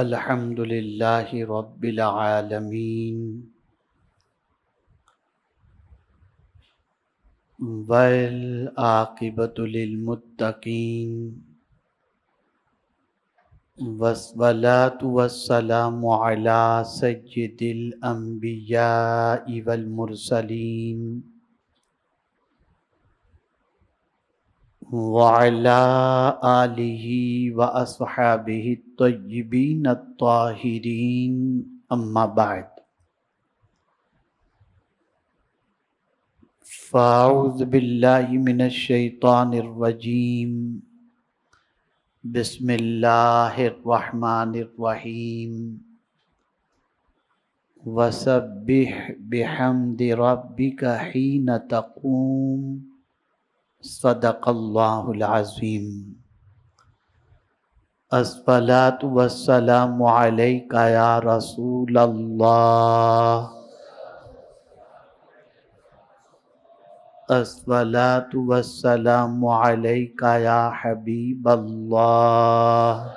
الحمد لله رب العالمين والعاقبة للمتقين والصلاة والسلام على سيد الأنبياء والمرسلين وعلى آله وأصحابه الطيبين الطاهرين أما بعد فأعوذ بالله من الشيطان الرجيم بسم الله الرحمن الرحيم وسبح بحمد ربك حين تقوم صدق الله العظيم الصلاة والسلام عليك يا رسول الله الصلاة والسلام عليك يا حبيب الله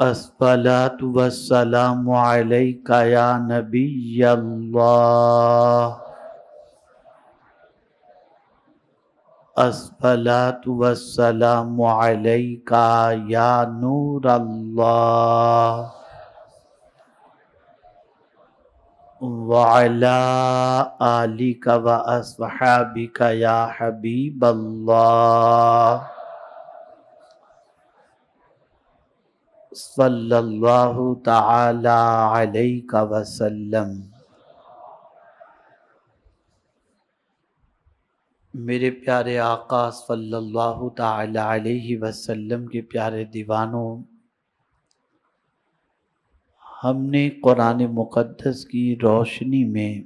الصلاة والسلام عليك يا نبي الله الصلاة والسلام عليك يا نور الله وعلى آلك وأصحابك يا حبيب الله صلى الله تعالى عليك وسلم मेरे प्यारे आका सल्लल्लाहु अलैहि वसल्लम के प्यारे दीवानों हमने कुरान मुक़दस की रोशनी में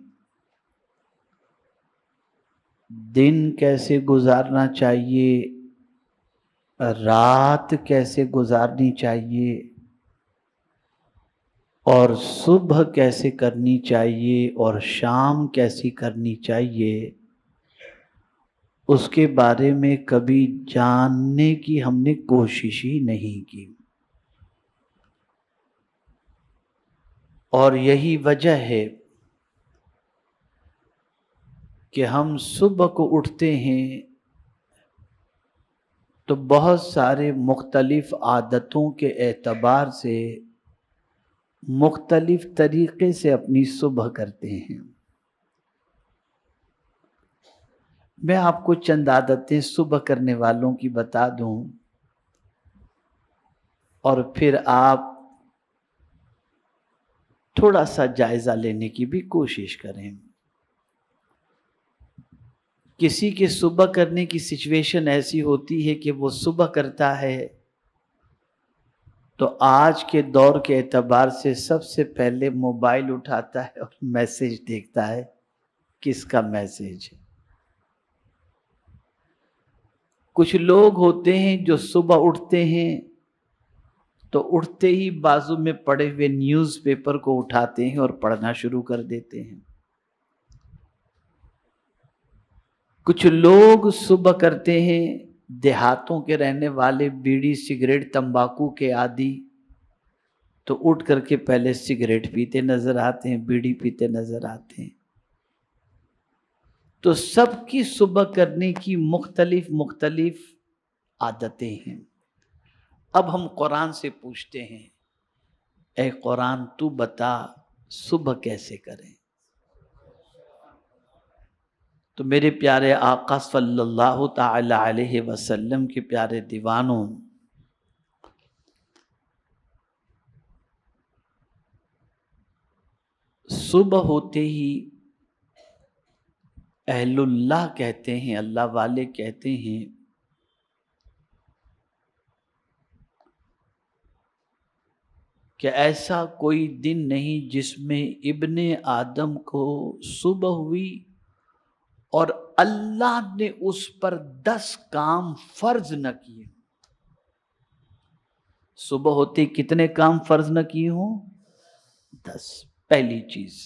दिन कैसे गुजारना चाहिए रात कैसे गुजारनी चाहिए और सुबह कैसे करनी चाहिए और शाम कैसी करनी चाहिए उसके बारे में कभी जानने की हमने कोशिश ही नहीं की और यही वजह है कि हम सुबह को उठते हैं तो बहुत सारे मुख्तलिफ़ आदतों के एतबार से मुख्तलिफ़ तरीक़े से अपनी सुबह करते हैं मैं आपको चंद आदतें सुबह करने वालों की बता दूं और फिर आप थोड़ा सा जायजा लेने की भी कोशिश करें किसी के सुबह करने की सिचुएशन ऐसी होती है कि वो सुबह करता है तो आज के दौर के एतबार से सबसे पहले मोबाइल उठाता है और मैसेज देखता है किसका मैसेज है कुछ लोग होते हैं जो सुबह उठते हैं तो उठते ही बाजू में पड़े हुए न्यूज़पेपर को उठाते हैं और पढ़ना शुरू कर देते हैं कुछ लोग सुबह करते हैं देहातों के रहने वाले बीड़ी सिगरेट तंबाकू के आदि तो उठ करके पहले सिगरेट पीते नजर आते हैं बीड़ी पीते नजर आते हैं तो सबकी सुबह करने की मुख्तलिफ मुख्तलिफ आदतें हैं अब हम कुरान से पूछते हैं ए कुरान तू बता सुबह कैसे करें तो मेरे प्यारे आका सल्लल्लाहु अलैहि वसल्लम के प्यारे दीवानों सुबह होते ही अहलुल्लाह कहते हैं अल्लाह वाले कहते हैं कि ऐसा कोई दिन नहीं जिसमें इब्ने आदम को सुबह हुई और अल्लाह ने उस पर दस काम फर्ज न किए सुबह होते कितने काम फर्ज न किए हों दस पहली चीज़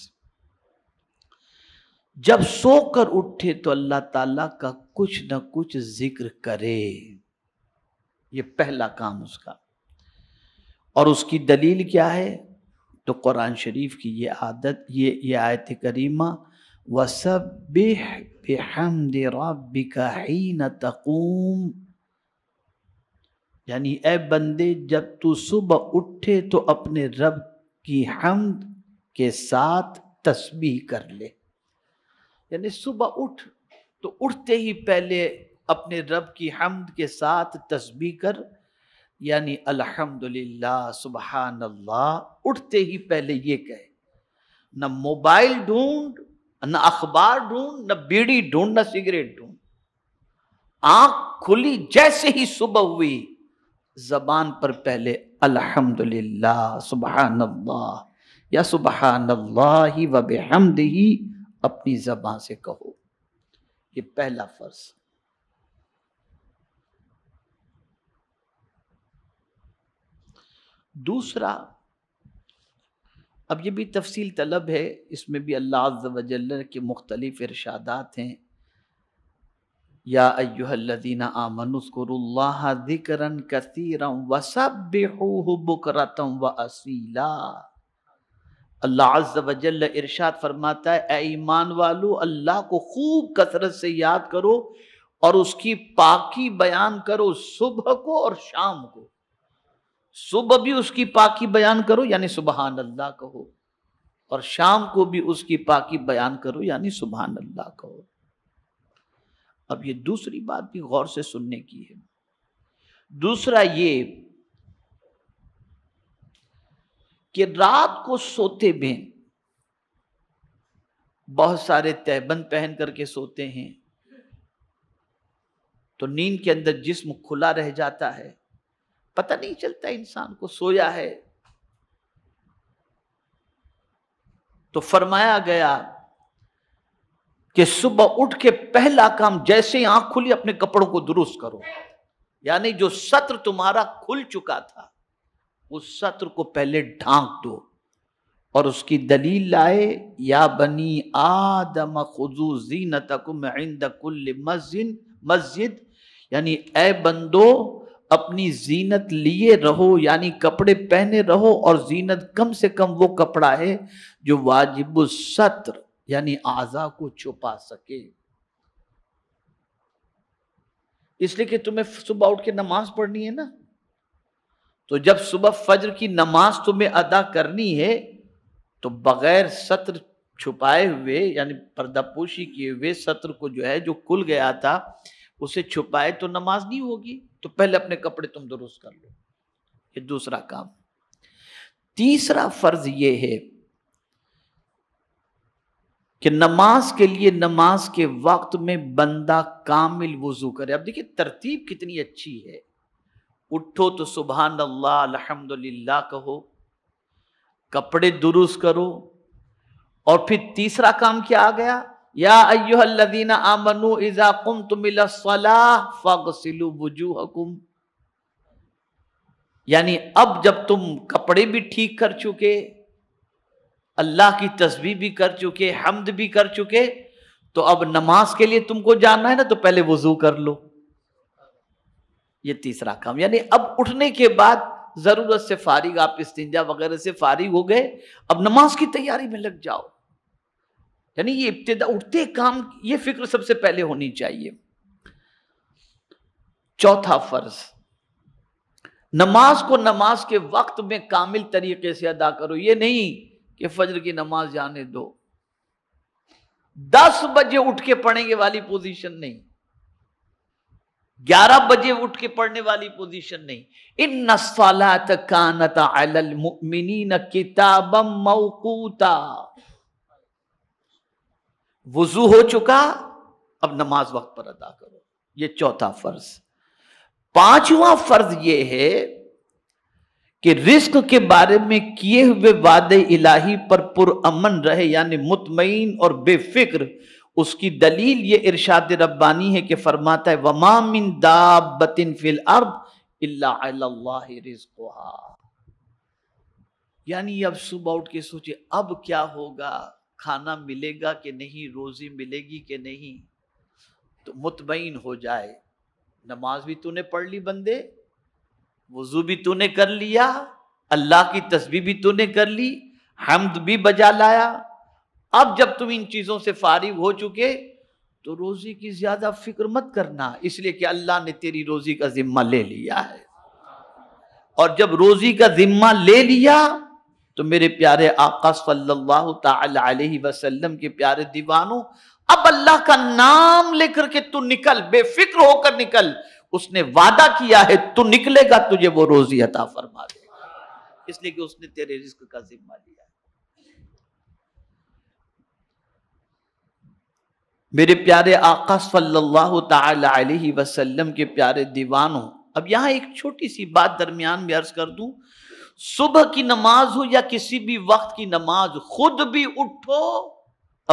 जब सोकर उठे तो अल्लाह ताला का कुछ न कुछ जिक्र करे ये पहला काम उसका और उसकी दलील क्या है तो कुरान शरीफ की ये आदत ये ये आयत करीमा वसब बेहमद रबिकाहीन तकूम यानी ए बंदे जब तू सुबह उठे तो अपने रब की हमद के साथ तस्बीह कर ले यानी सुबह उठ तो उठते ही पहले अपने रब की हमद के साथ तस्बी कर यानी अल्हम्दुलिल्लाह सुबहान अल्लाह उठते ही पहले ये कहे न मोबाइल ढूंढ न अखबार ढूंढ न बीड़ी ढूंढ न सिगरेट ढूंढ आंख खुली जैसे ही सुबह हुई जबान पर पहले अल्हम्दुलिल्लाह सुबहान अल्लाह या सुबहान अल्लाह ही वबहमद ही अपनी जबान से कहो ये पहला फर्ज दूसरा अब ये भी तफसील तलब है इसमें भी अल्लाह वजल के मुख्तलिफ इरशादात हैं या अयुहल्लदीना आमनुस्कुरुल्लाह जिक्रन कसीरम वसब्बिहूहु बुकरतम व असीला अल्लाह इरशाद फरमाता है ईमान वालो अल्लाह को खूब कसरत से याद करो और उसकी पाकी बयान करो सुबह को और शाम को सुबह भी उसकी पाकी बयान करो यानी सुबहान अल्लाह कहो और शाम को भी उसकी पाकी बयान करो यानी सुबहान अल्लाह कहो अब ये दूसरी बात भी गौर से सुनने की है दूसरा ये कि रात को सोते भी बहुत सारे तहबंद पहन करके सोते हैं तो नींद के अंदर जिस्म खुला रह जाता है पता नहीं चलता इंसान को सोया है तो फरमाया गया कि सुबह उठ के पहला काम जैसे ही आंख खुली अपने कपड़ों को दुरुस्त करो यानी जो सत्र तुम्हारा खुल चुका था उस सत्र को पहले ढांक दो और उसकी दलील लाए या बनी आदम खुजू जीन तकुमद मस्जिद मस्जिद यानी ए बंदो अपनी जीनत लिए रहो यानी कपड़े पहने रहो और जीनत कम से कम वो कपड़ा है जो वाजिब सत्र यानी आजा को छुपा सके इसलिए कि तुम्हें सुबह उठ के नमाज पढ़नी है ना तो जब सुबह फज्र की नमाज तुम्हें अदा करनी है तो बगैर सत्र छुपाए हुए यानी पर्दापोशी किए हुए सत्र को जो है जो खुल गया था उसे छुपाए तो नमाज नहीं होगी तो पहले अपने कपड़े तुम दुरुस्त कर लो ये दूसरा काम तीसरा फर्ज ये है कि नमाज के लिए नमाज के वक्त में बंदा कामिल वजू करे अब देखिए तरतीब कितनी अच्छी है उठो तो सुबह अल्लाह अलहमदुल्ला कहो कपड़े दुरुस्त करो और फिर तीसरा काम क्या आ गया या अयोहदीना आमनु इजा कुम तुमिलू हकुम यानी अब जब तुम कपड़े भी ठीक कर चुके अल्लाह की तस्वीर भी कर चुके हमद भी कर चुके तो अब नमाज के लिए तुमको जानना है ना तो पहले वजू कर लो ये तीसरा काम यानी अब उठने के बाद ज़रूरत से फारिग आप इस्तिंजा वगैरह से फारिग हो गए अब नमाज की तैयारी में लग जाओ यानी ये इब्तदा उठते काम ये फिक्र सबसे पहले होनी चाहिए चौथा फर्ज नमाज को नमाज के वक्त में कामिल तरीके से अदा करो ये नहीं कि फज्र की नमाज जाने दो दस बजे उठ के पढ़ेंगे वाली पोजीशन नहीं ग्यारह बजे उठ के पढ़ने वाली पोजीशन नहीं इन नस्वालात कानत न किताबम मौकूता वजू हो चुका अब नमाज वक्त पर अदा करो ये चौथा फर्ज पांचवा फर्ज ये है कि रिस्क के बारे में किए हुए वादे इलाही पर पुरअमन रहे यानी मुतमईन और बेफिक्र उसकी दलील ये इरशाद रब्बानी है कि फरमाता है वमामिन दाबतिन फिल अर्ब यानी अब सुबह उठ के सोचे अब क्या होगा खाना मिलेगा कि नहीं रोजी मिलेगी कि नहीं तो मुतमिन हो जाए नमाज भी तूने पढ़ ली बंदे वजू भी तूने कर लिया अल्लाह की तस्वीर भी तूने कर ली हमद भी बजा लाया अब जब तुम इन चीज़ों से फारिग हो चुके तो रोज़ी की ज़्यादा फिक्र मत करना इसलिए कि अल्लाह ने तेरी रोज़ी का ज़िम्मा ले लिया है और जब रोज़ी का ज़िम्मा ले लिया तो मेरे प्यारे आका सल्लल्लाहु अलैहि वसल्लम के प्यारे दीवानों अब अल्लाह का नाम लेकर के तू निकल बेफिक्र होकर निकल उसने वादा किया है तू निकलेगा तुझे वो रोज़ी अता फरमा देगा इसलिए कि उसने तेरे रिस्क का जिम्मा लिया मेरे प्यारे आका सल्लल्लाहु अलैहि वसल्लम के प्यारे दीवानों अब यहाँ एक छोटी सी बात दरमियान में अर्ज कर दूं सुबह की नमाज हो या किसी भी वक्त की नमाज खुद भी उठो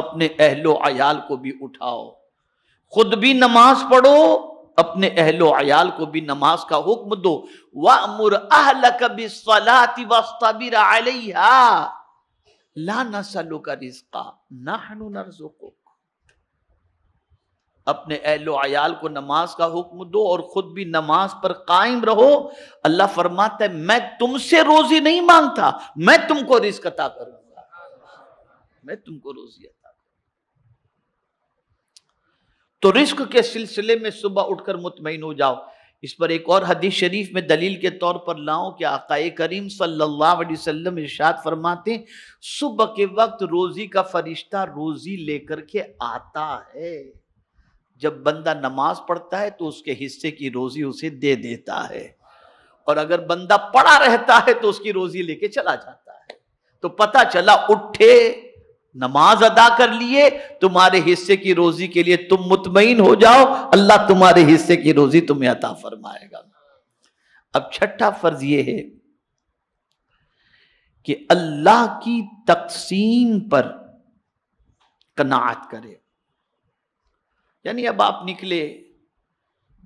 अपने अहलो अयाल को भी उठाओ खुद भी नमाज पढ़ो अपने अहलो अयाल को भी नमाज का हुक्म दो वमुर ला नसलो का रिस्का ना नरजो को अपने अहल आयाल को नमाज का हुक्म दो और ख़ुद भी नमाज पर कायम रहो अल्लाह फरमाता है मैं तुमसे रोज़ी नहीं मांगता मैं तुमको रिस्क अता करूंगा मैं तुमको रोज़ी अता तो रिस्क के सिलसिले में सुबह उठकर मुतमिन हो जाओ इस पर एक और हदीस शरीफ में दलील के तौर पर लाओ कि आकाए करीम सल्लल्लाहु अलैहि वसल्लम इरशाद फरमाते सुबह के वक्त रोज़ी का फरिश्ता रोज़ी लेकर के आता है जब बंदा नमाज पढ़ता है तो उसके हिस्से की रोजी उसे दे देता है और अगर बंदा पड़ा रहता है तो उसकी रोजी लेके चला जाता है तो पता चला उठे नमाज अदा कर लिए तुम्हारे हिस्से की रोजी के लिए तुम मुतमिन हो जाओ अल्लाह तुम्हारे हिस्से की रोजी तुम्हें अता फरमाएगा अब छठा फर्ज यह है कि अल्लाह की तकसीम पर कनात करे यानी अब आप निकले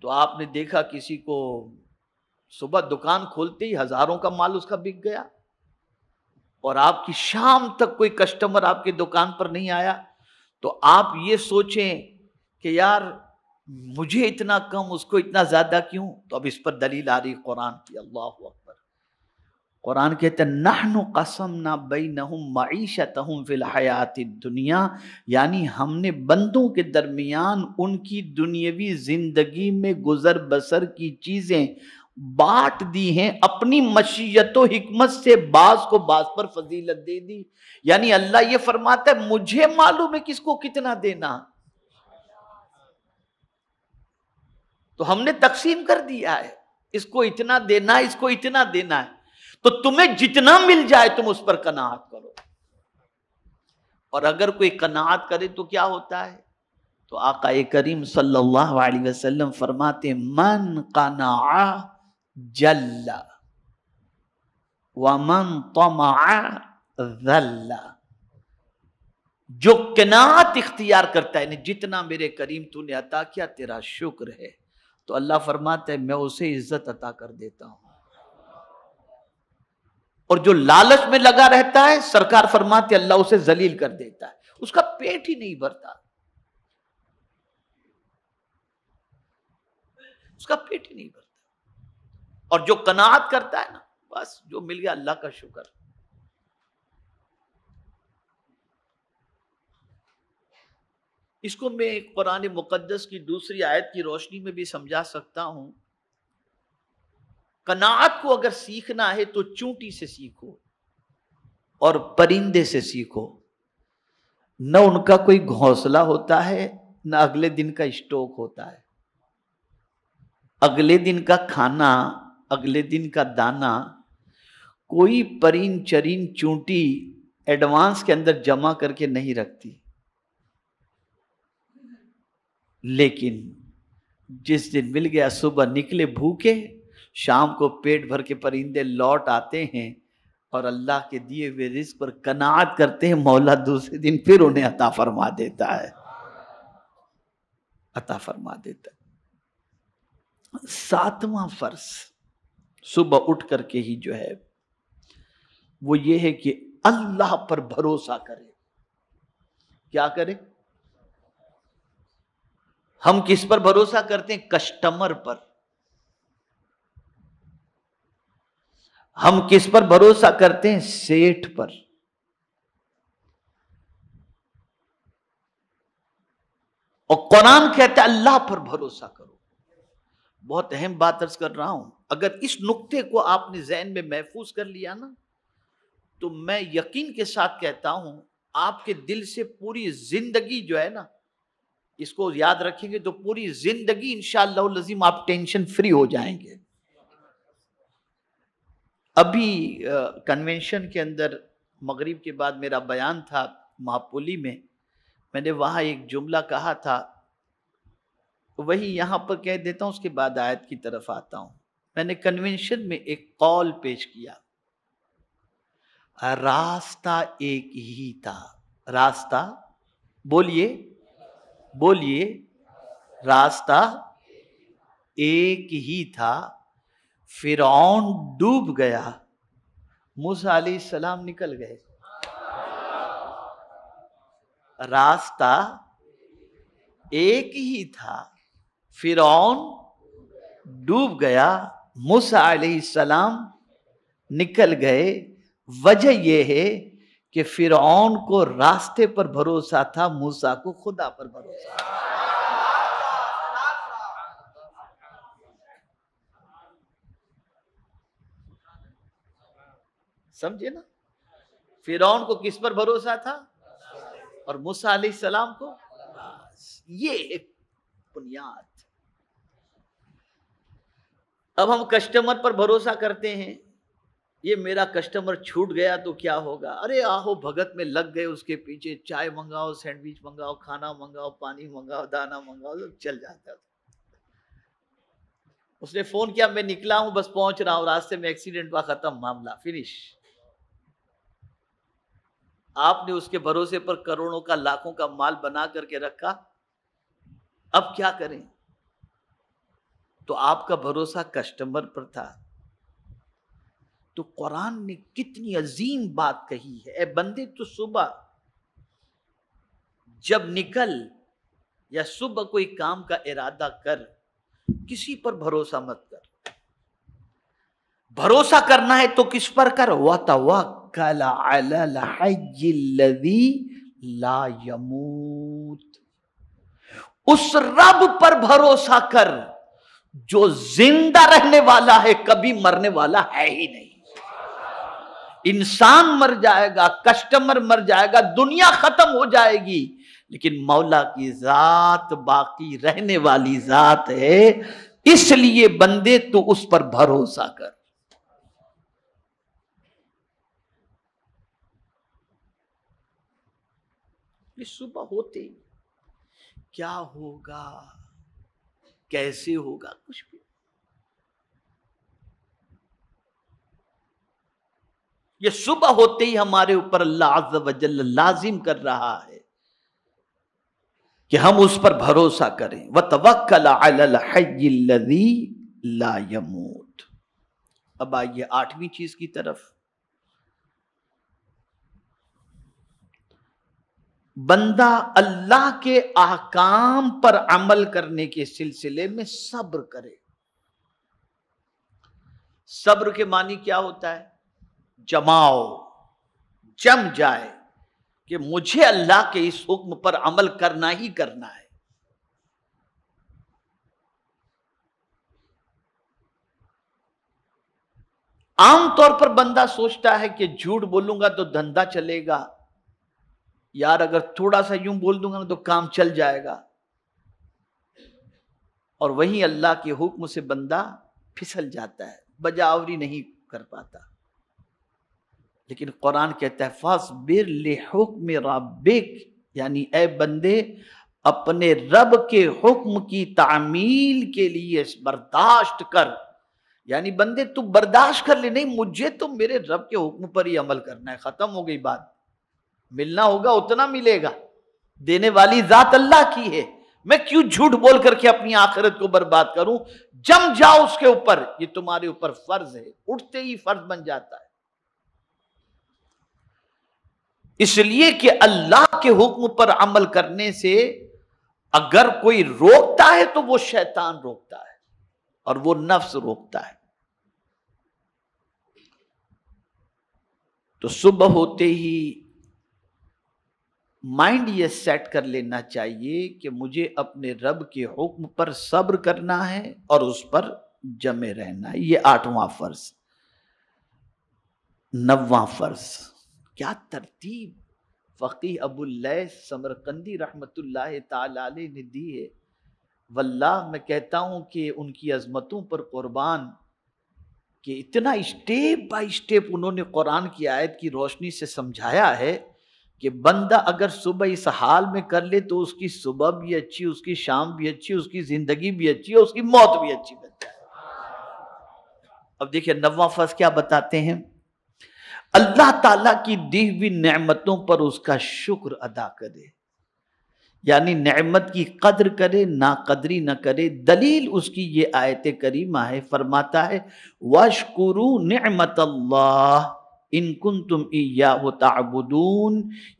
तो आपने देखा किसी को सुबह दुकान खोलते ही हजारों का माल उसका बिक गया और आपकी शाम तक कोई कस्टमर आपकी दुकान पर नहीं आया तो आप ये सोचें कि यार मुझे इतना कम उसको इतना ज़्यादा क्यों तो अब इस पर दलील आ रही कुरान की अल्लाह कुरान कहते हैं नहनु कसम ना बई नहम मीशत हम फ़िलहयात दुनिया यानी हमने बंदों के दरमियान उनकी दुनियावी ज़िंदगी में गुज़र बसर की चीज़ें बांट दी हैं अपनी मशीयत हमत से बास को बास पर फजीलत दे दी यानी अल्लाह ये फरमाता है मुझे मालूम है किसको कितना देना तो हमने तकसीम कर दिया है इसको इतना देना है इसको इतना देना है तो तुम्हें जितना मिल जाए तुम उस पर कनाहत करो और अगर कोई कनाहत करे तो क्या होता है तो आका करीम सल्लल्लाहु अलैहि वसल्लम फरमाते मन कना जल्ला व मन तमा जल्ला जो कनात इख्तियार करता है जितना मेरे करीम तूने अता किया तेरा शुक्र है तो अल्लाह फरमाता है मैं उसे इज्जत अता कर देता हूं और जो लालच में लगा रहता है सरकार फरमाते अल्लाह उसे जलील कर देता है उसका पेट ही नहीं भरता उसका पेट ही नहीं भरता और जो कनात करता है ना बस जो मिल गया अल्लाह का शुक्र इसको मैं कुरान मुकद्दस की दूसरी आयत की रोशनी में भी समझा सकता हूं कनात को अगर सीखना है तो चूंटी से सीखो और परिंदे से सीखो न उनका कोई घोंसला होता है न अगले दिन का स्टॉक होता है अगले दिन का खाना अगले दिन का दाना कोई परिन चरीन चूंटी एडवांस के अंदर जमा करके नहीं रखती लेकिन जिस दिन मिल गया सुबह निकले भूखे शाम को पेट भर के परिंदे लौट आते हैं और अल्लाह के दिए हुए रिस्क पर कनात करते हैं मौला दूसरे दिन फिर उन्हें अता फरमा देता है अता फरमा देता सातवां फर्ज सुबह उठ करके ही जो है वो ये है कि अल्लाह पर भरोसा करे क्या करे हम किस पर भरोसा करते हैं कस्टमर पर हम किस पर भरोसा करते हैं सेठ पर और कुरान कहते हैं अल्लाह पर भरोसा करो बहुत अहम बात अर्ज कर रहा हूं अगर इस नुक्ते को आपने जहन में महफूज कर लिया ना तो मैं यकीन के साथ कहता हूं आपके दिल से पूरी जिंदगी जो है ना इसको याद रखेंगे तो पूरी जिंदगी इंशाला लजीम आप टेंशन फ्री हो जाएंगे अभी कन्वेंशन के अंदर मगरिब के बाद मेरा बयान था महापोली में मैंने वहाँ एक जुमला कहा था वही यहाँ पर कह देता हूँ उसके बाद आयत की तरफ आता हूँ मैंने कन्वेंशन में एक कॉल पेश किया रास्ता एक ही था रास्ता बोलिए बोलिए रास्ता एक ही था फिर डूब गया मूसा सलाम निकल गए रास्ता एक ही था फिर डूब गया मूसा सलाम निकल गए वजह यह है कि फिर को रास्ते पर भरोसा था मूसा को खुदा पर भरोसा था समझे ना फिर को किस पर भरोसा था और मूसा सलाम को ये एक बुनियाद अब हम कस्टमर पर भरोसा करते हैं ये मेरा कस्टमर छूट गया तो क्या होगा अरे आहो भगत में लग गए उसके पीछे चाय मंगाओ सैंडविच मंगाओ खाना मंगाओ पानी मंगाओ दाना मंगाओ तो चल जाता है उसने फोन किया मैं निकला हूं बस पहुंच रहा हूं रास्ते में एक्सीडेंट हुआ खत्म मामला फिनिश आपने उसके भरोसे पर करोड़ों का लाखों का माल बना करके रखा अब क्या करें तो आपका भरोसा कस्टमर पर था तो कुरान ने कितनी अजीम बात कही है ए बंदे तो सुबह जब निकल या सुबह कोई काम का इरादा कर किसी पर भरोसा मत कर भरोसा करना है तो किस पर कर वाता वक्त उस रब पर भरोसा कर जो जिंदा रहने वाला है कभी मरने वाला है ही नहीं इंसान मर जाएगा कस्टमर मर जाएगा दुनिया खत्म हो जाएगी लेकिन मौला की जात बाकी रहने वाली जात है इसलिए बंदे तो उस पर भरोसा कर ये सुबह होते ही क्या होगा कैसे होगा कुछ भी ये सुबह होते ही हमारे ऊपर अल्लाह वजल लाजिम कर रहा है कि हम उस पर भरोसा करें व तवक्ल अब आइए आठवीं चीज की तरफ बंदा अल्लाह के आकाम पर अमल करने के सिलसिले में सब्र करे सब्र के मानी क्या होता है जमाओ जम जाए कि मुझे अल्लाह के इस हुक्म पर अमल करना ही करना है आमतौर पर बंदा सोचता है कि झूठ बोलूंगा तो धंधा चलेगा यार अगर थोड़ा सा यूं बोल दूंगा ना तो काम चल जाएगा और वहीं अल्लाह के हुक्म से बंदा फिसल जाता है बजावरी नहीं कर पाता लेकिन कुरान के तहफाज बिर हुक्म राबिक यानी ए बंदे अपने रब के हुक्म की तामील के लिए बर्दाश्त कर यानी बंदे तू बर्दाश्त कर ले नहीं मुझे तो मेरे रब के हुक्म पर ही अमल करना है ख़त्म हो गई बात मिलना होगा उतना मिलेगा देने वाली जात अल्लाह की है मैं क्यों झूठ बोल करके अपनी आखिरत को बर्बाद करूं जम जाओ उसके ऊपर ये तुम्हारे ऊपर फर्ज है उठते ही फर्ज बन जाता है इसलिए कि अल्लाह के हुक्म पर अमल करने से अगर कोई रोकता है तो वो शैतान रोकता है और वो नफ्स रोकता है तो सुबह होते ही माइंड ये सेट कर लेना चाहिए कि मुझे अपने रब के हुक्म पर सब्र करना है और उस पर जमे रहना है ये आठवां फर्ज नवा फर्ज क्या तरतीब फ़कीह अबुल्लै समरकंदी रहमत ताली ने दी है वल्लाह मैं कहता हूँ कि उनकी अजमतों पर कुर्बान कि इतना स्टेप बाय स्टेप उन्होंने कुरान की आयत की रोशनी से समझाया है कि बंदा अगर सुबह इस हाल में कर ले तो उसकी सुबह भी अच्छी उसकी शाम भी अच्छी उसकी जिंदगी भी अच्छी और उसकी मौत भी अच्छी बन जाए अब देखिए नवा फर्ज क्या बताते हैं अल्लाह ताला की दी हुई नेमतों पर उसका शुक्र अदा करे यानी नेमत की कद्र करे ना कदरी ना करे दलील उसकी ये आयत करीमा है फरमाता है वशकुरु नमत अल्लाह इनकुन तुम या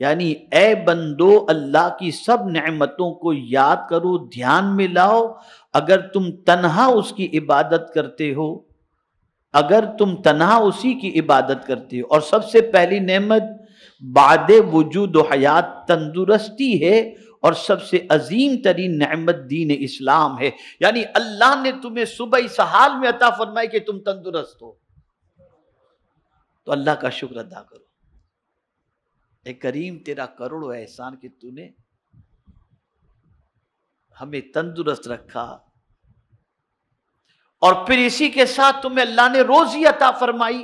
यानी ए बंदो अल्लाह की सब नमतों को याद करो ध्यान में लाओ अगर तुम तनहा उसकी इबादत करते हो अगर तुम तनहा उसी की इबादत करते हो और सबसे पहली नमत बाद वजूद हयात तंदुरुस्ती है और सबसे अजीम तरीन नहमत दीन इस्लाम है यानी अल्लाह ने तुम्हें सुबह इस हाल में अता फरमाए कि तुम तंदुरुस्त हो तो अल्लाह का शुक्र अदा करो ए करीम तेरा करोड़ एहसान कि तूने हमें तंदुरुस्त रखा और फिर इसी के साथ तुम्हें अल्लाह ने रोजी अता फरमाई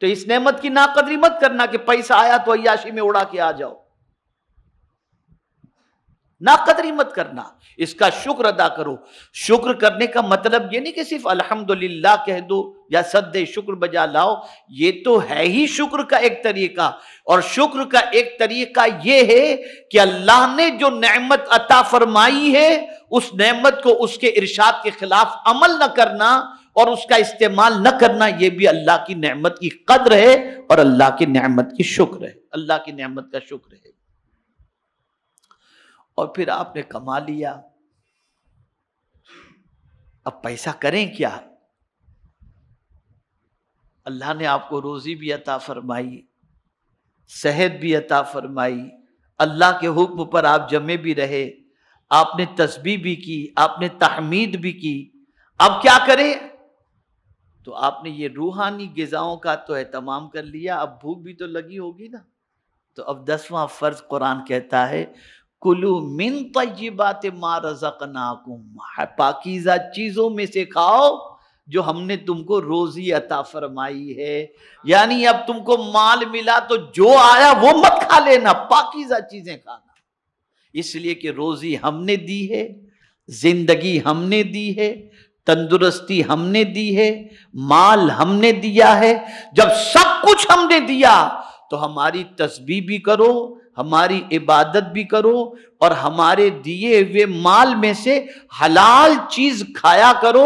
तो इस नेमत की नाकदरी मत करना कि पैसा आया तो अयाशी में उड़ा के आ जाओ ना कदरी मत करना इसका शुक्र अदा करो शुक्र करने का मतलब ये नहीं कि सिर्फ अल्हम्दुलिल्लाह कह दो या सद शुक्र बजा लाओ ये तो है ही शुक्र का एक तरीका और शुक्र का एक तरीका ये है कि अल्लाह ने जो नेमत अता फरमाई है उस नेमत को उसके इरशाद के खिलाफ अमल न करना और उसका इस्तेमाल न करना यह भी अल्लाह की नेमत की कद्र है और अल्लाह की नेमत की शुक्र है अल्लाह की नेमत का शुक्र है और फिर आपने कमा लिया अब पैसा करें क्या अल्लाह ने आपको रोज़ी भी अता फरमाई सेहत भी अता फरमाई अल्लाह के हुक्म पर आप जमे भी रहे आपने तस्बी भी की आपने तहमीद भी की अब क्या करें तो आपने ये रूहानी गज़ाओं का तो एहतमाम कर लिया अब भूख भी तो लगी होगी ना तो अब दसवां फ़र्ज कुरान कहता है कुलू मिन तयबात मा रजकनाकुम पाकिजा चीज़ों में से खाओ जो हमने तुमको रोजी अता फरमाई है यानी अब तुमको माल मिला तो जो आया वो मत खा लेना पाकिजा चीज़ें खाना इसलिए कि रोजी हमने दी है जिंदगी हमने दी है तंदुरुस्ती हमने दी है माल हमने दिया है जब सब कुछ हमने दिया तो हमारी तस्बी भी करो हमारी इबादत भी करो और हमारे दिए हुए माल में से हलाल चीज खाया करो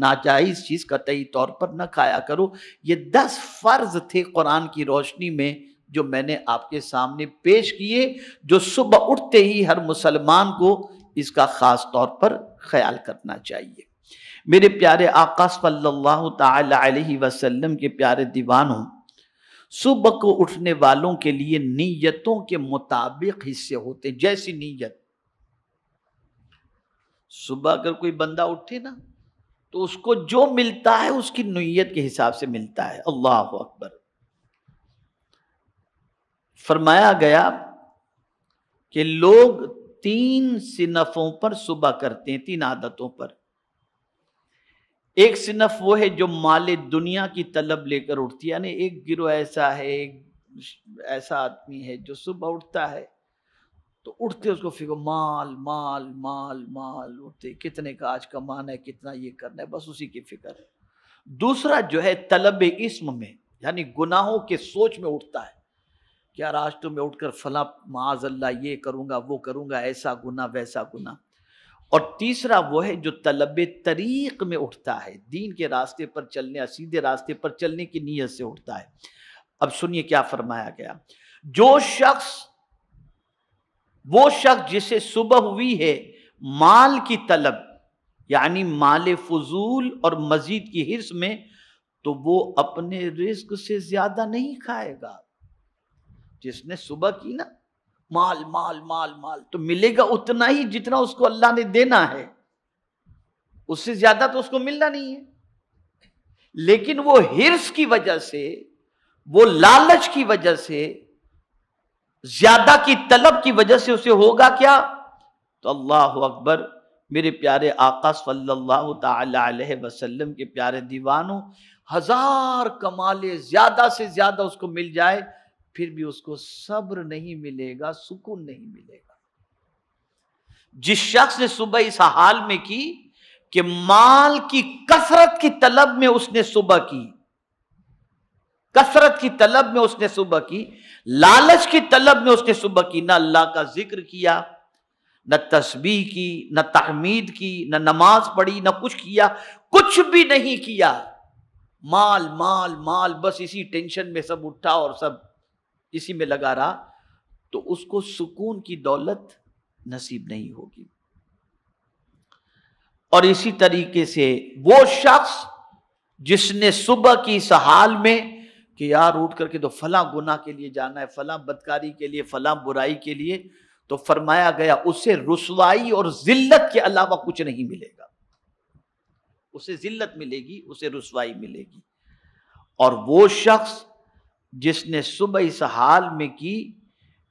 नाजायज चीज कतई तौर पर ना खाया करो ये दस फर्ज थे कुरान की रोशनी में जो मैंने आपके सामने पेश किए जो सुबह उठते ही हर मुसलमान को इसका ख़ास तौर पर ख्याल करना चाहिए मेरे प्यारे आकाश सल्लल्लाहु अलैहि वसल्लम के प्यारे दीवानों सुबह को उठने वालों के लिए नीयतों के मुताबिक हिस्से होते जैसी नीयत सुबह अगर कोई बंदा उठे ना तो उसको जो मिलता है उसकी नीयत के हिसाब से मिलता है अल्लाह अकबर फरमाया गया कि लोग तीन सिनफों पर सुबह करते हैं तीन आदतों पर एक सिनफ वो है जो माल दुनिया की तलब लेकर उठती है यानी एक गिरो ऐसा है एक ऐसा आदमी है जो सुबह उठता है तो उठते उसको फिक्र माल माल माल माल उठते कितने का आज कमाना है कितना ये करना है बस उसी की फिक्र है दूसरा जो है तलब इसम में यानी गुनाहों के सोच में उठता है क्या रास्तों आज तो मैं उठकर फला माज अल्लाह ये करूँगा वो करूँगा ऐसा गुना वैसा गुना और तीसरा वो है जो तलब तरीक़ में उठता है दीन के रास्ते पर चलने सीधे रास्ते पर चलने की नीयत से उठता है अब सुनिए क्या फरमाया गया जो शख्स वो शख्स जिसे सुबह हुई है माल की तलब यानी माल फजूल और मजीद की हिस्स में तो वो अपने रिस्क से ज्यादा नहीं खाएगा जिसने सुबह की ना माल माल माल माल तो मिलेगा उतना ही जितना उसको अल्लाह ने देना है उससे ज्यादा तो उसको मिलना नहीं है लेकिन वो हिर्स की वजह से वो लालच की वजह से ज्यादा की तलब की वजह से उसे होगा क्या तो अल्लाह अकबर मेरे प्यारे आका सल्लल्लाहु अलैहि वसल्लम के प्यारे दीवानों हजार कमाले ज्यादा से ज्यादा उसको मिल जाए फिर भी उसको सब्र नहीं मिलेगा सुकून नहीं मिलेगा जिस शख्स ने सुबह इस हाल में की कि माल की कसरत की तलब में उसने सुबह की कसरत की तलब में उसने सुबह की लालच की तलब में उसने सुबह की ना अल्लाह का जिक्र किया न तस्बी की न तहमीद की न नमाज पढ़ी न कुछ किया कुछ भी नहीं किया माल माल माल बस इसी टेंशन में सब उठा और सब इसी में लगा रहा तो उसको सुकून की दौलत नसीब नहीं होगी और इसी तरीके से वो शख्स जिसने सुबह की इस हाल में कि यार उठ करके तो फला गुना के लिए जाना है फला बदकारी के लिए फला बुराई के लिए तो फरमाया गया उसे रसवाई और जिल्लत के अलावा कुछ नहीं मिलेगा उसे जिल्लत मिलेगी उसे रसवाई मिलेगी और वो शख्स जिसने सुबह इस हाल में की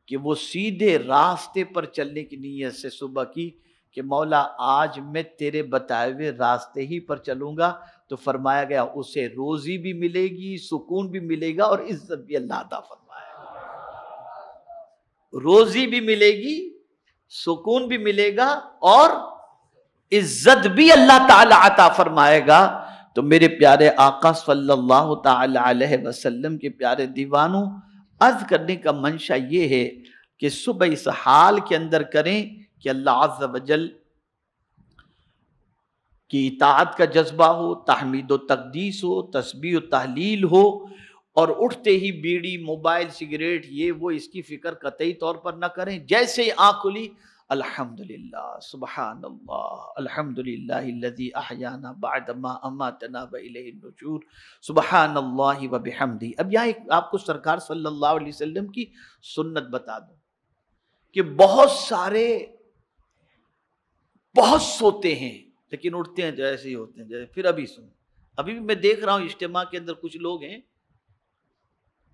कि वो सीधे रास्ते पर चलने की नीयत से सुबह की कि मौला आज मैं तेरे बताए हुए रास्ते ही पर चलूँगा तो फरमाया गया उसे रोज़ी भी मिलेगी सुकून भी मिलेगा और इज्जत भी अल्लाह ता फरमाया रोज़ी भी मिलेगी सुकून भी मिलेगा और इज्जत भी अल्लाह ताला अता फरमाएगा तो मेरे प्यारे आका सल्लल्लाहु अलैहि वसल्लम के प्यारे दीवानों अर्ज करने का मंशा ये है कि सुबह इस हाल के अंदर करें कि अल्लाह वजल की इतात का जज्बा हो तहमीद तकदीस हो तस्बी तहलील हो और उठते ही बीड़ी मोबाइल सिगरेट ये वो इसकी फ़िक्र कतई तौर पर ना करें जैसे ही आँख खुली अल्हम्दुलिल्लाह सुबहान अल्लाह अल्हम्दुलिल्लाहिल्लज़ी अहयाना बाद मा अमातना व इलैहिन नुशूर सुबहान अल्लाह व बिहमदी अब यहाँ एक आपको सरकार सल्लल्लाहु अलैहि वसल्लम की सुन्नत बता दूँ कि बहुत सारे बहुत सोते हैं लेकिन उठते हैं जैसे ही होते हैं जैसे फिर अभी सुन अभी भी मैं देख रहा हूँ इज्तम के अंदर कुछ लोग हैं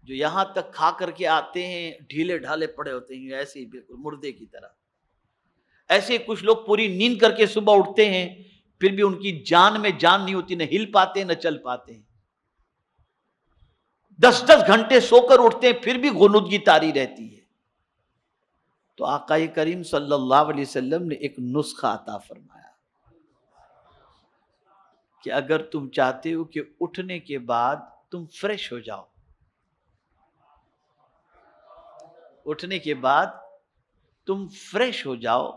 जो यहाँ तक खा करके आते हैं ढीले ढाले पड़े होते हैं ऐसे ही बिल्कुल मुर्दे की तरह ऐसे कुछ लोग पूरी नींद करके सुबह उठते हैं फिर भी उनकी जान में जान नहीं होती न हिल पाते न चल पाते हैं दस दस घंटे सोकर उठते हैं फिर भी गुनुदगी तारी रहती है तो आकाई करीम सल्लल्लाहु अलैहि वसल्लम ने एक नुस्खा अता फरमाया कि अगर तुम चाहते हो कि उठने के बाद तुम फ्रेश हो जाओ उठने के बाद तुम फ्रेश हो जाओ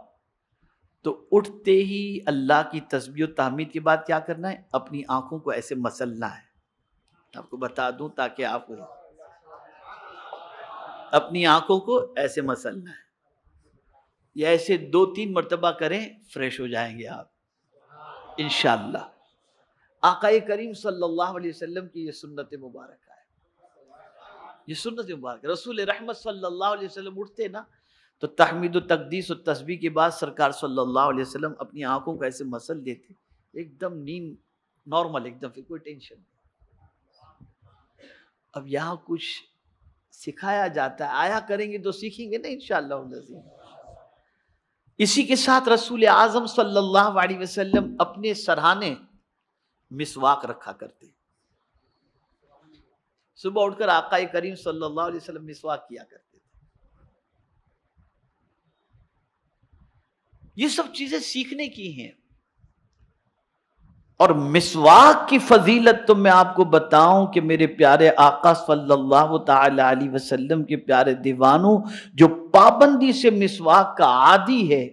तो उठते ही अल्लाह की तस्बी तहमीद के बाद क्या करना है अपनी आँखों को ऐसे मसलना है आपको बता दूं ताकि आप अपनी आँखों को ऐसे मसलना है या ऐसे दो तीन मरतबा करें फ्रेश हो जाएंगे आप इन आका करीम सल्लल्लाहु अलैहि वसल्लम की ये सुन्नत मुबारक है ये सुन्नत मुबारक रसूल रहमत सल्लल्लाहु अलैहि वसल्लम उठते ना तो तहमीद तकदीस और तस्बी के बाद सरकार सल्लल्लाहु अलैहि वसल्लम अपनी आंखों को ऐसे मसल देते एकदम नींद नॉर्मल एकदम फिर कोई टेंशन नहीं अब यहाँ कुछ सिखाया जाता है आया करेंगे तो सीखेंगे ना इन इसी के साथ रसूल आजम सल्लल्लाहु अलैहि वसल्लम अपने सरहाने मिसवाक रखा करते सुबह उठकर आका करीम सल्लल्लाहु अलैहि वसल्लम मिसवाक किया करते ये सब चीजें सीखने की हैं और मिसवाक की फजीलत तो मैं आपको बताऊं कि मेरे प्यारे आका सल्लल्लाहु अलैहि वसल्लम के प्यारे दीवानों जो पाबंदी से मिसवाक का आदि है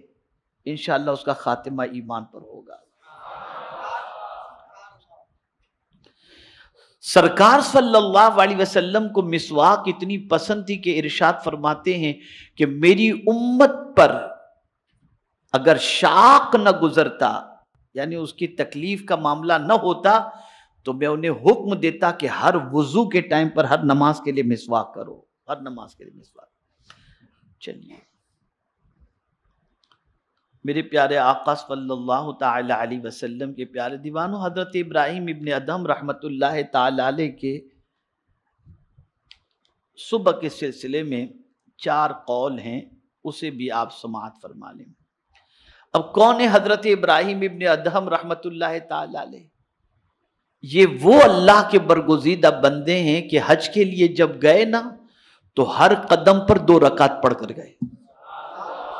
इनशाला उसका खात्मा ईमान पर होगा सरकार सल्लल्लाहु अलैहि वसल्लम को मिसवाक इतनी पसंद थी कि इरशाद फरमाते हैं कि मेरी उम्मत पर अगर शाक न गुजरता यानी उसकी तकलीफ का मामला न होता तो मैं उन्हें हुक्म देता कि हर वजू के टाइम पर हर नमाज के लिए मिसवाक करो हर नमाज के लिए मिसवाक चलिए मेरे प्यारे आकाश सल्लल्लाहु अलैहि वसल्लम के प्यारे दीवानों हज़रत इब्राहिम इबन अदम रहमतुल्लाह ताले के सुबह के सिलसिले में चार कौल हैं उसे भी आप समात फरमा लें अब कौन है हजरत इब्राहिम इबन अदहम रहमत ये वो अल्लाह के बरगुजीदा बंदे हैं कि हज के लिए जब गए ना तो हर कदम पर दो रकात पढ़ कर गए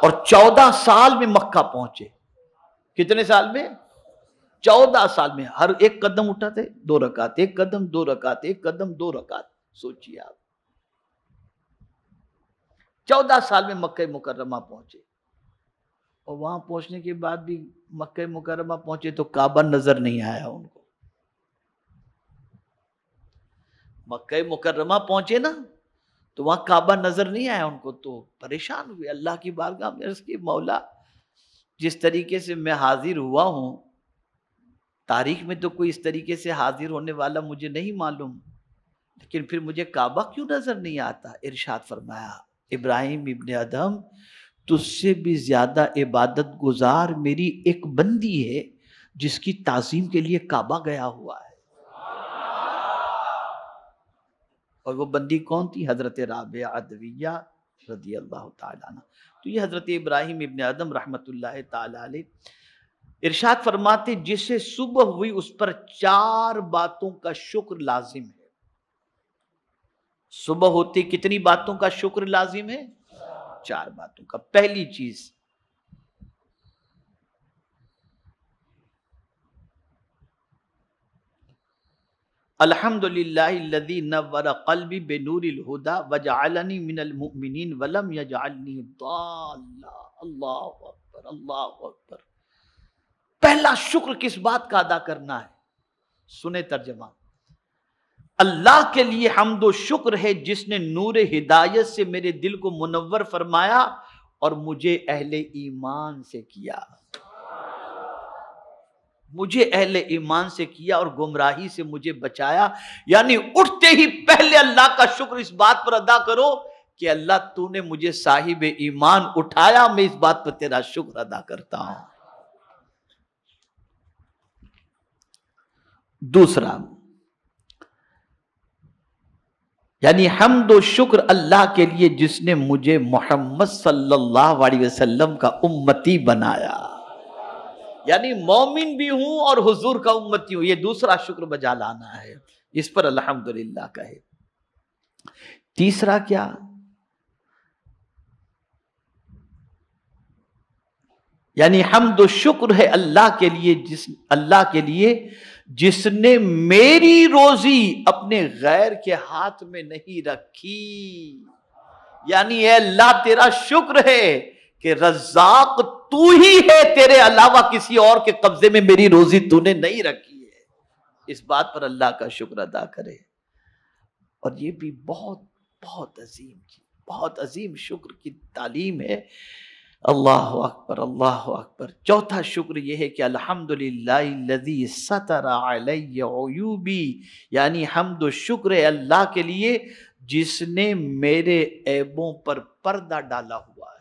और चौदह साल में मक्का पहुंचे कितने साल में चौदह साल में हर एक कदम उठाते दो रकात एक कदम दो रकात एक कदम दो रकात सोचिए आप चौदह साल में मक्के मुकर्रमा पहुंचे और वहाँ पहुँचने के बाद भी मक्के मुकरमा पहुँचे तो काबा नज़र नहीं आया उनको मक्के मुकरमा पहुँचे ना तो वहाँ काबा नज़र नहीं आया उनको तो परेशान हुए अल्लाह की बारगाह में अर्ज़ की मौला जिस तरीके से मैं हाजिर हुआ हूँ तारीख में तो कोई इस तरीके से हाजिर होने वाला मुझे नहीं मालूम लेकिन फिर मुझे काबा क्यों नज़र नहीं आता इरशाद फरमाया इब्राहिम इबन अदम तुझसे भी ज़्यादा इबादत गुजार मेरी एक बंदी है जिसकी ताजीम के लिए काबा गया हुआ है और वो बंदी कौन थी हज़रत राब अदविया रदी अल्लाह तो ये हज़रत इब्राहिम इबन आदम रहमत इर्शाद इरशाद फरमाते जिसे सुबह हुई उस पर चार बातों का शुक्र लाजिम है सुबह होती कितनी बातों का शुक्र लाजिम है चार बातों का पहली चीज अलहमदुल्लादी नवर कल्बी हुदा मिनल मुमिनीन वलम अकबर अकबर पहला शुक्र किस बात का अदा करना है सुने तर्जमा अल्लाह के लिए हम दो शुक्र है जिसने नूर हिदायत से मेरे दिल को मुनवर फरमाया और मुझे अहले ईमान से किया मुझे अहले ईमान से किया और गुमराही से मुझे बचाया यानी उठते ही पहले अल्लाह का शुक्र इस बात पर अदा करो कि अल्लाह तूने मुझे साहिब ईमान उठाया मैं इस बात पर तेरा शुक्र अदा करता हूं दूसरा यानी हम दो शुक्र अल्लाह के लिए जिसने मुझे मोहम्मद सल्लल्लाहु अलैहि वसल्लम का उम्मती बनाया यानी मोमिन भी हूं और हुजूर का उम्मती हूं ये दूसरा शुक्र बजा लाना है इस पर अल्हम्दुलिल्लाह कहे तीसरा क्या यानी हम दो शुक्र है अल्लाह के लिए जिस अल्लाह के लिए जिसने मेरी रोजी अपने गैर के हाथ में नहीं रखी यानी अल्लाह तेरा शुक्र है कि रजाक तू ही है तेरे अलावा किसी और के कब्जे में मेरी रोजी तूने नहीं रखी है इस बात पर अल्लाह का शुक्र अदा करे और ये भी बहुत बहुत अजीम बहुत अजीम शुक्र की तालीम है अल्लाह अकबर अल्लाह अकबर चौथा शुक्र यह है कि अलहमदिल्लाजी सतरायूबी यानी हमद शुक्र अल्लाह के लिए जिसने मेरे ऐबों पर पर्दा डाला हुआ है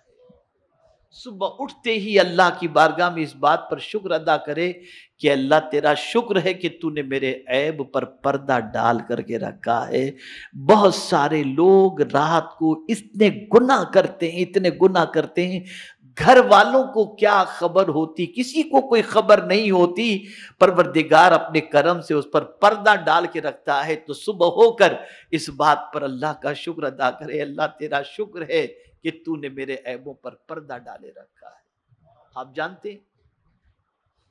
सुबह उठते ही अल्लाह की बारगाह में इस बात पर शुक्र अदा करे कि अल्लाह तेरा शुक्र है कि तूने मेरे ऐब पर पर्दा डाल करके रखा है बहुत सारे लोग रात को इतने गुनाह करते हैं इतने गुनाह करते हैं घर वालों को क्या खबर होती किसी को कोई खबर नहीं होती परवरदिगार अपने कर्म से उस पर पर्दा डाल के रखता है तो सुबह होकर इस बात पर अल्लाह का शुक्र अदा करे अल्लाह तेरा शुक्र है कि तूने मेरे ऐबों पर पर्दा डाले रखा है आप जानते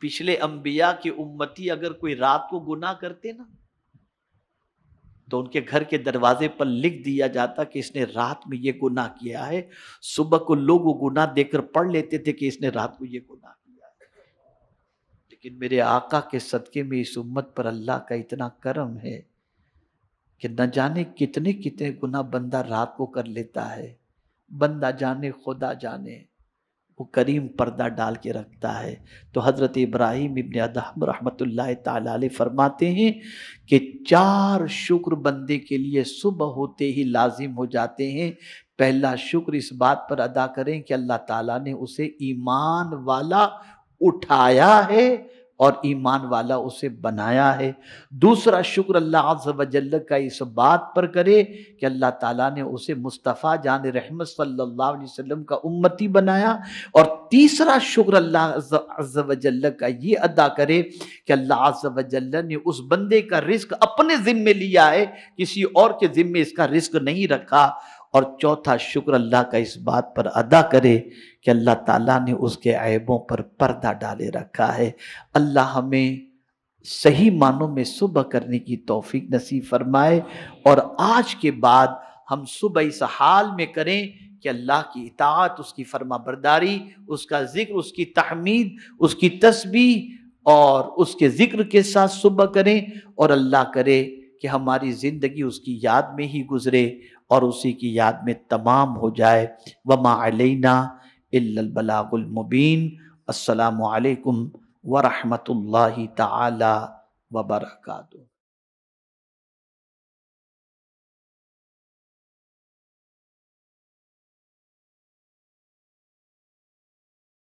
पिछले अंबिया की उम्मती अगर कोई रात को गुनाह करते ना तो उनके घर के दरवाजे पर लिख दिया जाता कि इसने रात में ये गुनाह किया है सुबह को लोग वो गुनाह देकर पढ़ लेते थे कि इसने रात को ये गुनाह किया है लेकिन मेरे आका के सदके में इस उम्मत पर अल्लाह का इतना करम है कि न जाने कितने कितने गुना बंदा रात को कर लेता है बंदा जाने खुदा जाने वो करीम पर्दा डाल के रखता है तो हज़रत इब्राहिम इबन अदहम रहमत ला फरमाते हैं कि चार शुक्र बंदे के लिए सुबह होते ही लाजिम हो जाते हैं पहला शुक्र इस बात पर अदा करें कि अल्लाह ताला ने उसे ईमान वाला उठाया है और ईमान वाला उसे बनाया है दूसरा शुक्र अल्लाह आजल का इस बात पर करे कि अल्लाह ताला ने उसे मुस्तफ़ा जान रहमत सल्लल्लाहु अलैहि वसल्लम का उम्मती बनाया और तीसरा शुक्र अल्लाह वजल का ये अदा करे कि अल्लाह वजल ने उस बंदे का रिस्क अपने ज़िम्मे लिया है किसी और के ज़िम्मे इसका रिस्क नहीं रखा और चौथा शुक्र अल्लाह का इस बात पर अदा करे कि अल्लाह ताला ने उसके ऐबों पर पर्दा डाले रखा है अल्लाह हमें सही मानों में सुबह करने की तौफीक नसीब फरमाए और आज के बाद हम सुबह इस हाल में करें कि अल्लाह की इतात उसकी फर्मा बरदारी उसका ज़िक्र उसकी तहमीद उसकी तस्बी और उसके ज़िक्र के साथ सुबह करें और अल्लाह करे कि हमारी ज़िंदगी उसकी याद में ही गुजरे और उसी की याद में तमाम हो जाए व अलैना इल्लबलागुलमुबीन असलकम वरहमत ला वबरकू